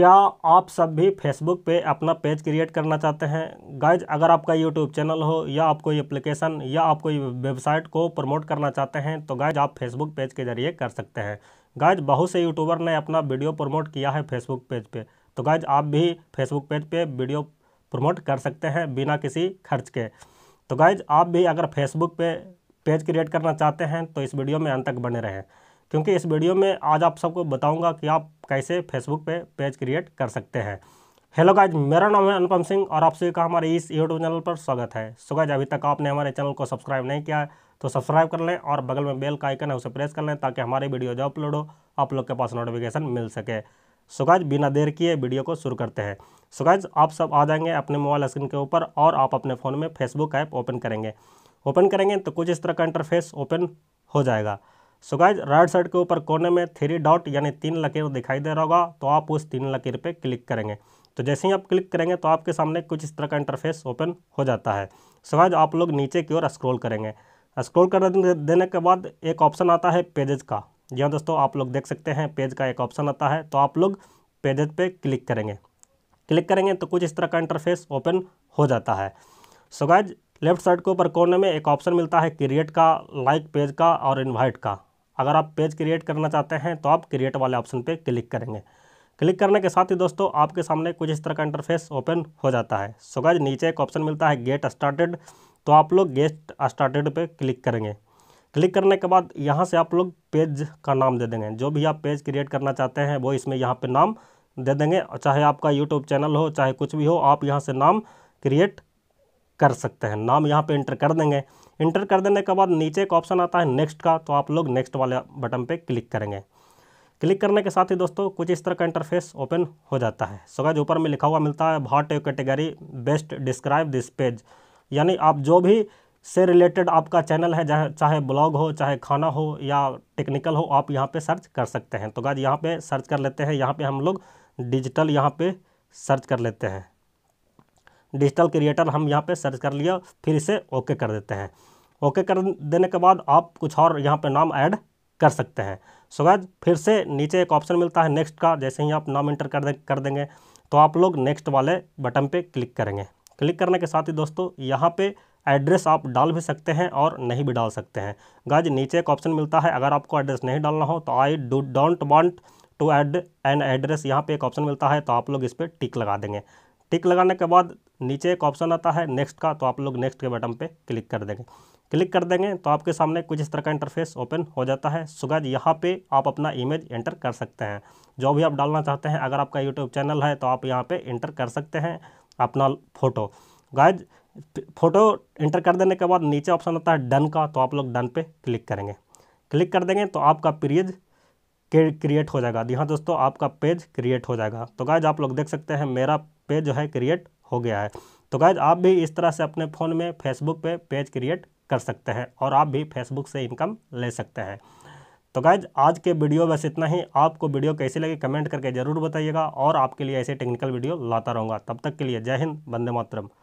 क्या आप सब भी फेसबुक पे अपना पेज क्रिएट करना चाहते हैं गाइज अगर आपका यूट्यूब चैनल हो या आप कोई एप्लीकेशन या आप कोई वेबसाइट को प्रमोट करना चाहते हैं तो गाइज आप फेसबुक पेज के जरिए कर सकते हैं गाइज बहुत से यूट्यूबर ने अपना वीडियो प्रमोट किया है फेसबुक पेज पे तो गाइज आप भी फेसबुक पेज पे वीडियो प्रमोट कर सकते हैं बिना किसी खर्च के तो गाइज आप भी अगर फेसबुक पे पेज क्रिएट करना चाहते हैं तो इस वीडियो में अंत तक बने रहें क्योंकि इस वीडियो में आज आप सबको बताऊंगा कि आप कैसे फेसबुक पे पेज क्रिएट कर सकते हैं हेलो गाइज मेरा नाम है अनुपम सिंह और आप सभी का हमारे इस यूट्यूब चैनल पर स्वागत है सो गाइज अभी तक आपने हमारे चैनल को सब्सक्राइब नहीं किया है तो सब्सक्राइब कर लें और बगल में बेल का आइकन है उसे प्रेस कर लें ताकि हमारी वीडियो जो अपलोड हो आप लोग के पास नोटिफिकेशन मिल सके सो गाइज बिना देर किए वीडियो को शुरू करते हैं सो गाइज आप सब आ जाएंगे अपने मोबाइल स्क्रीन के ऊपर और आप अपने फ़ोन में फेसबुक ऐप ओपन करेंगे ओपन करेंगे तो कुछ इस तरह का इंटरफेस ओपन हो जाएगा सो गाइज राइट साइड के ऊपर कोने में थ्री डॉट यानी तीन लकीर दिखाई दे रहा होगा तो आप उस तीन लकीर पे क्लिक करेंगे तो जैसे ही आप क्लिक करेंगे तो आपके सामने कुछ इस तरह का इंटरफेस ओपन हो जाता है सो गाइज आप लोग नीचे की ओर स्क्रॉल करेंगे स्क्रॉल कर देने के बाद एक ऑप्शन आता है पेजेज का जी हाँ दोस्तों आप लोग देख सकते हैं पेज का एक ऑप्शन आता है तो आप लोग पेजेज पे क्लिक करेंगे क्लिक करेंगे तो कुछ इस तरह का इंटरफेस ओपन हो जाता है सो गाइज लेफ्ट साइड के ऊपर कोने में एक ऑप्शन मिलता है क्रिएट का लाइक पेज का और इन्वाइट का अगर आप पेज क्रिएट करना चाहते हैं तो आप क्रिएट वाले ऑप्शन पर क्लिक करेंगे क्लिक करने के साथ ही दोस्तों आपके सामने कुछ इस तरह का इंटरफेस ओपन हो जाता है सो नीचे एक ऑप्शन मिलता है गेट स्टार्टेड तो आप लोग गेट स्टार्टेड पे क्लिक करेंगे क्लिक करने के बाद यहाँ से आप लोग पेज का नाम दे देंगे जो भी आप पेज क्रिएट करना चाहते हैं वो इसमें यहाँ पे नाम दे देंगे चाहे आपका यूट्यूब चैनल हो चाहे कुछ भी हो आप यहाँ से नाम क्रिएट कर सकते हैं नाम यहाँ पर इंटर कर देंगे इंटर कर देने के बाद नीचे एक ऑप्शन आता है नेक्स्ट का तो आप लोग नेक्स्ट वाले बटन पे क्लिक करेंगे क्लिक करने के साथ ही दोस्तों कुछ इस तरह का इंटरफेस ओपन हो जाता है सो ऊपर में लिखा हुआ मिलता है what category best describe this page यानी आप जो भी से रिलेटेड आपका चैनल है चाहे ब्लॉग हो चाहे खाना हो या टेक्निकल हो आप यहाँ पर सर्च कर सकते हैं तो गाज यहाँ पर सर्च कर लेते हैं यहाँ पर हम लोग डिजिटल यहाँ पर सर्च कर लेते हैं डिजिटल क्रिएटर हम यहाँ पे सर्च कर लिया फिर इसे ओके कर देते हैं ओके कर देने के बाद आप कुछ और यहाँ पे नाम ऐड कर सकते हैं सो गैज फिर से नीचे एक ऑप्शन मिलता है नेक्स्ट का जैसे ही आप नाम इंटर कर दे कर देंगे तो आप लोग नेक्स्ट वाले बटन पे क्लिक करेंगे क्लिक करने के साथ ही दोस्तों यहाँ पर एड्रेस आप डाल भी सकते हैं और नहीं भी डाल सकते हैं गाज नीचे एक ऑप्शन मिलता है अगर आपको एड्रेस नहीं डालना हो तो I do don't want to add an address यहाँ पे एक ऑप्शन मिलता है तो आप लोग इस पर टिक लगा देंगे टिक लगाने के बाद नीचे एक ऑप्शन आता है नेक्स्ट का तो आप लोग नेक्स्ट के बटन पे क्लिक कर देंगे क्लिक कर देंगे तो आपके सामने कुछ इस तरह का इंटरफेस ओपन हो जाता है सुगज यहाँ पे आप अपना इमेज एंटर कर सकते हैं जो भी आप डालना चाहते हैं अगर आपका यूट्यूब चैनल है तो आप यहाँ पर इंटर कर सकते हैं अपना फ़ोटो गाइज फ़ोटो एंटर कर देने के बाद नीचे ऑप्शन आता है डन का तो आप लोग डन पे क्लिक करेंगे क्लिक कर देंगे तो आपका पीरियज क्रिएट हो जाएगा यहाँ दोस्तों आपका पेज क्रिएट हो जाएगा तो गाइज आप लोग देख सकते हैं मेरा पेज जो है क्रिएट हो गया है तो गाइज आप भी इस तरह से अपने फ़ोन में फेसबुक पे पेज क्रिएट कर सकते हैं और आप भी फेसबुक से इनकम ले सकते हैं तो गाइज आज के वीडियो बस इतना ही आपको वीडियो कैसी लगी कमेंट करके ज़रूर बताइएगा और आपके लिए ऐसे टेक्निकल वीडियो लाता रहूँगा तब तक के लिए जय हिंद बंदे मातरम